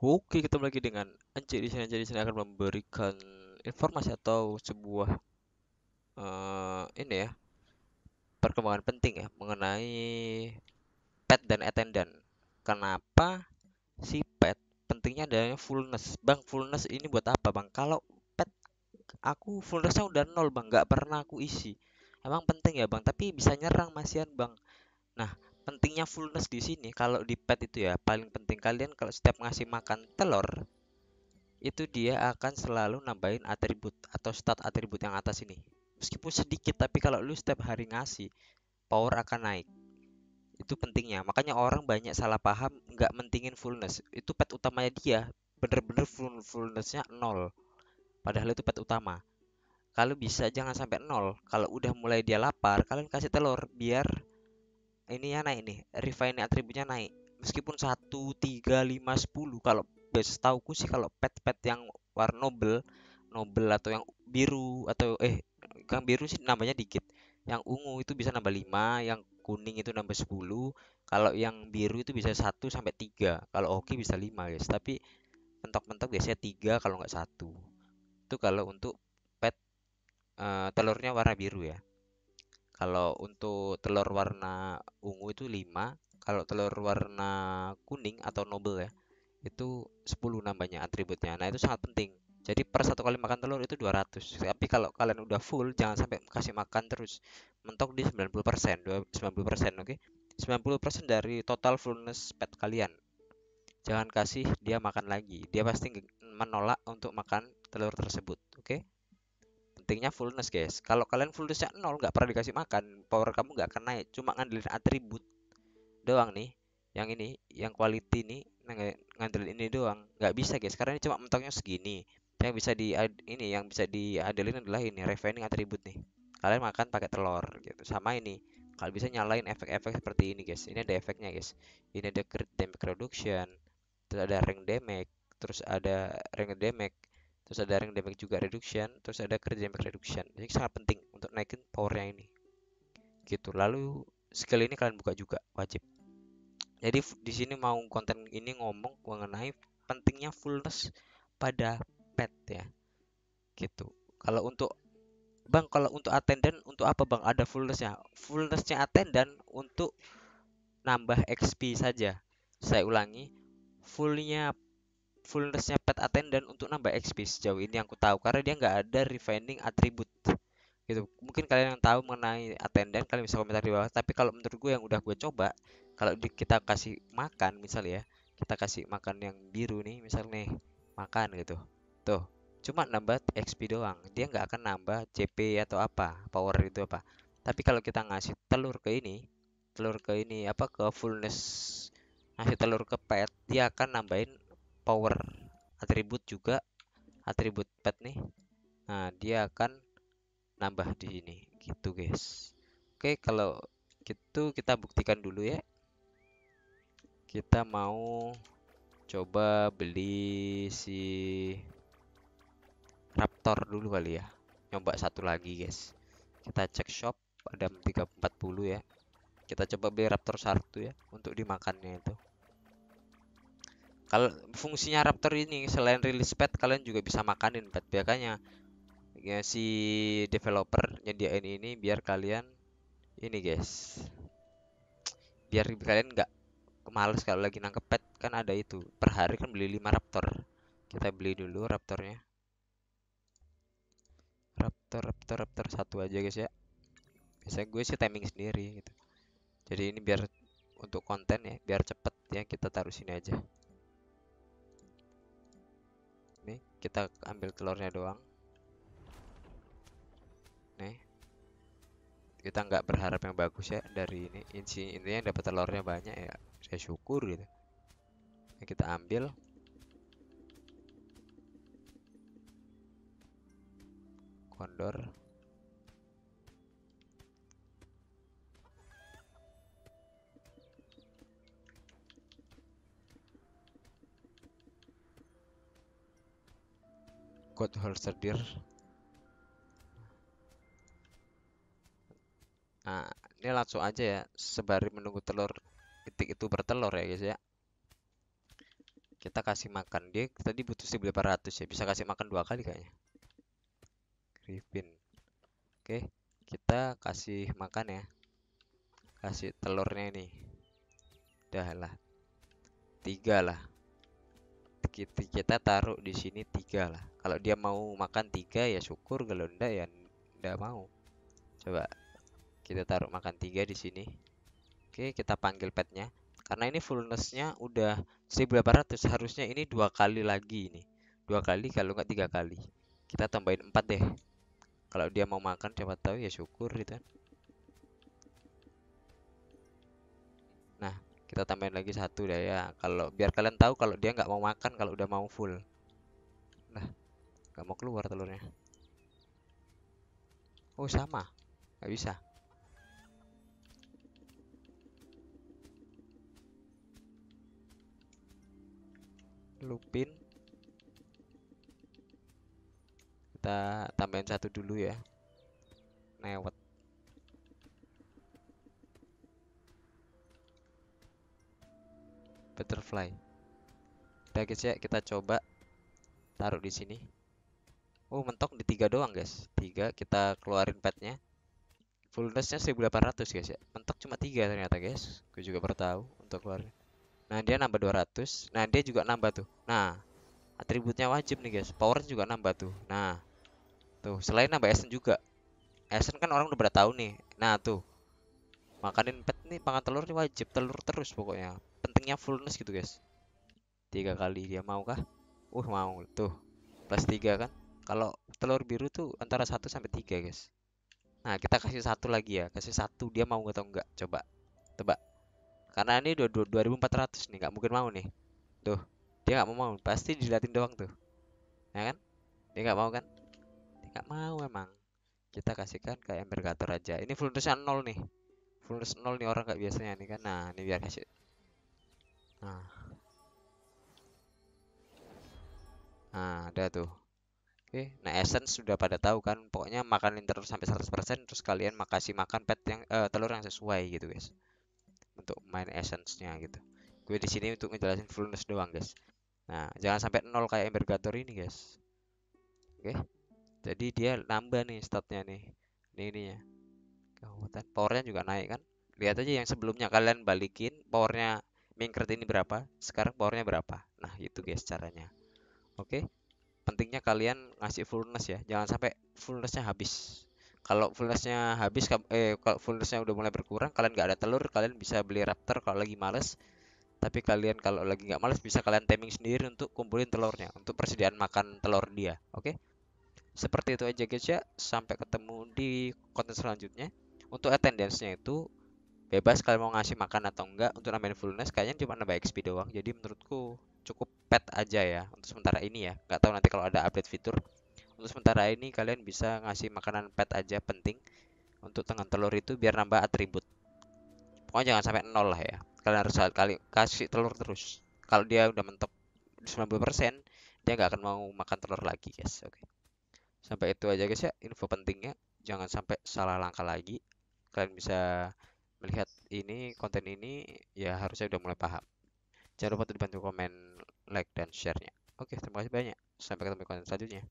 Oke, ketemu lagi dengan Anci di sini. jadi di sini akan memberikan informasi atau sebuah uh, ini ya perkembangan penting ya mengenai pet dan attendant. Kenapa si pet pentingnya adanya fullness? Bang, fullness ini buat apa, Bang? Kalau pet aku fullnessnya udah nol, Bang. Nggak pernah aku isi. Emang penting ya, Bang, tapi bisa nyerang masian, Bang. Nah, pentingnya fullness di sini kalau di pet itu ya paling penting kalian kalau setiap ngasih makan telur itu dia akan selalu nambahin atribut atau stat atribut yang atas ini meskipun sedikit tapi kalau lu setiap hari ngasih power akan naik itu pentingnya makanya orang banyak salah paham nggak mentingin fullness itu pet utamanya dia bener-bener full fullnessnya nol padahal itu pet utama kalau bisa jangan sampai nol kalau udah mulai dia lapar kalian kasih telur biar ininya naik nih refine atributnya naik meskipun 1 3 5 10 kalau setauku sih kalau pet-pet yang warna noble noble atau yang biru atau eh yang biru sih nambahnya dikit yang ungu itu bisa nambah 5 yang kuning itu nambah 10 kalau yang biru itu bisa 1 sampai 3 kalau oke bisa 5 guys tapi mentok-mentok biasanya 3 kalau nggak 1. itu kalau untuk pet uh, telurnya warna biru ya kalau untuk telur warna ungu itu 5, kalau telur warna kuning atau noble ya, itu 10 nambahnya atributnya. Nah, itu sangat penting. Jadi per satu kali makan telur itu 200. Tapi kalau kalian udah full jangan sampai kasih makan terus. Mentok di 90%, 90% oke. Okay? 90% dari total fullness pet kalian. Jangan kasih dia makan lagi. Dia pasti menolak untuk makan telur tersebut, oke? Okay? pentingnya fullness guys kalau kalian fullnessnya nol nggak pernah dikasih makan power kamu nggak akan naik cuma ngandelin atribut doang nih yang ini yang quality nih nah, ngandelin ini doang nggak bisa guys karena ini cuma mentoknya segini yang bisa di ini yang bisa diadelin adalah ini refining atribut nih kalian makan pakai telur gitu sama ini kalian bisa nyalain efek-efek seperti ini guys ini ada efeknya guys ini ada crit damage reduction terus ada ring damage terus ada ring damage terus ada ring damage juga reduction terus ada kerja damage reduction jadi sangat penting untuk naikin powernya ini gitu lalu skill ini kalian buka juga wajib jadi di sini mau konten ini ngomong mengenai pentingnya fullness pada pet ya gitu kalau untuk bang kalau untuk attendant untuk apa bang ada fullnessnya fullnessnya attendant untuk nambah XP saja saya ulangi fullnya fullnessnya pet attendant untuk nambah XP sejauh ini yang aku tahu karena dia nggak ada refining atribut gitu mungkin kalian yang tahu mengenai attendant kalian bisa komentar di bawah tapi kalau menurut gue yang udah gue coba kalau kita kasih makan misal ya kita kasih makan yang biru nih misal nih makan gitu tuh cuma nambah XP doang dia nggak akan nambah CP atau apa power itu apa tapi kalau kita ngasih telur ke ini telur ke ini apa ke fullness ngasih telur ke pet dia akan nambahin power atribut juga atribut pet nih nah dia akan nambah di sini gitu guys oke kalau gitu kita buktikan dulu ya kita mau coba beli si Raptor dulu kali ya nyoba satu lagi guys kita cek shop ada 340 ya kita coba beli Raptor satu ya untuk dimakannya itu kalau fungsinya Raptor ini selain rilis pet kalian juga bisa makanin pet biakanya ya si developer nyediain ini biar kalian ini guys biar kalian nggak males kalau lagi nangkep pet kan ada itu per hari kan beli lima raptor kita beli dulu raptornya raptor raptor raptor satu aja guys ya biasanya gue sih timing sendiri gitu jadi ini biar untuk konten ya biar cepet ya kita taruh sini aja kita ambil telurnya doang nih kita nggak berharap yang bagus ya dari ini ini intinya dapat telurnya banyak ya saya syukur gitu ini kita ambil kondor kot Holsterdir. Nah, ini langsung aja ya, sebari menunggu telur titik itu bertelur ya guys ya. Kita kasih makan dia, tadi butuh 1800 ya, bisa kasih makan dua kali kayaknya. Griffin. Oke, kita kasih makan ya. Kasih telurnya ini. Dah lah. Tiga lah kita, kita taruh di sini tiga lah kalau dia mau makan tiga ya syukur kalau enggak ya enggak mau coba kita taruh makan tiga di sini oke kita panggil petnya karena ini fullnessnya udah 1800 harusnya ini dua kali lagi ini dua kali kalau nggak tiga kali kita tambahin empat deh kalau dia mau makan coba tahu ya syukur gitu kan. kita tambahin lagi satu dah ya kalau biar kalian tahu kalau dia nggak mau makan kalau udah mau full nah nggak mau keluar telurnya oh sama nggak bisa lupin kita tambahin satu dulu ya newet butterfly udah guys ya kita coba taruh di sini oh mentok di tiga doang guys tiga kita keluarin petnya fullnessnya 1800 guys ya mentok cuma tiga ternyata guys gue juga baru tahu untuk keluar nah dia nambah 200 nah dia juga nambah tuh nah atributnya wajib nih guys power juga nambah tuh nah tuh selain nambah esen juga esen kan orang udah pada tahu nih nah tuh makanin pet nih pangan telur nih wajib telur terus pokoknya openingnya fullness gitu guys tiga kali dia maukah uh mau tuh plus tiga kan kalau telur biru tuh antara satu sampai tiga guys nah kita kasih satu lagi ya kasih satu dia mau atau enggak coba tebak karena ini 2400 nih nggak mungkin mau nih tuh dia nggak mau mau pasti dilatih doang tuh ya kan dia nggak mau kan dia nggak mau emang kita kasihkan ke Embergator aja ini fullnessnya nol nih fullness nol nih orang nggak biasanya nih kan nah ini biar kasih Nah. Nah, ada tuh. Oke, nah essence sudah pada tahu kan, pokoknya makanin terus sampai 100% terus kalian makasih makan pet yang uh, telur yang sesuai gitu, guys. Untuk main essence-nya gitu. Gue di sini untuk ngejelasin fullness doang, guys. Nah, jangan sampai nol kayak Embergator ini, guys. Oke. Jadi dia nambah nih statnya nih. Ini ini ya. Kehutan powernya juga naik kan. Lihat aja yang sebelumnya kalian balikin, powernya Minecraft ini berapa, sekarang powernya berapa. Nah, itu guys caranya. Oke. Pentingnya kalian ngasih fullness ya. Jangan sampai fullnessnya habis. Kalau fullnessnya habis eh kalau fullnessnya udah mulai berkurang, kalian nggak ada telur, kalian bisa beli raptor kalau lagi males. Tapi kalian kalau lagi nggak males bisa kalian timing sendiri untuk kumpulin telurnya, untuk persediaan makan telur dia. Oke. Seperti itu aja guys ya. Sampai ketemu di konten selanjutnya. Untuk attendance-nya itu bebas kalian mau ngasih makan atau enggak untuk nambahin fullness kayaknya cuma nambah XP doang jadi menurutku cukup pet aja ya untuk sementara ini ya nggak tahu nanti kalau ada update fitur untuk sementara ini kalian bisa ngasih makanan pet aja penting untuk tengah telur itu biar nambah atribut pokoknya jangan sampai nol lah ya kalian harus kali kasih telur terus kalau dia udah mentok 90% dia nggak akan mau makan telur lagi guys oke okay. sampai itu aja guys ya info pentingnya jangan sampai salah langkah lagi kalian bisa melihat ini konten ini ya harusnya udah mulai paham jangan lupa untuk dibantu komen like dan sharenya oke terima kasih banyak sampai ketemu di konten selanjutnya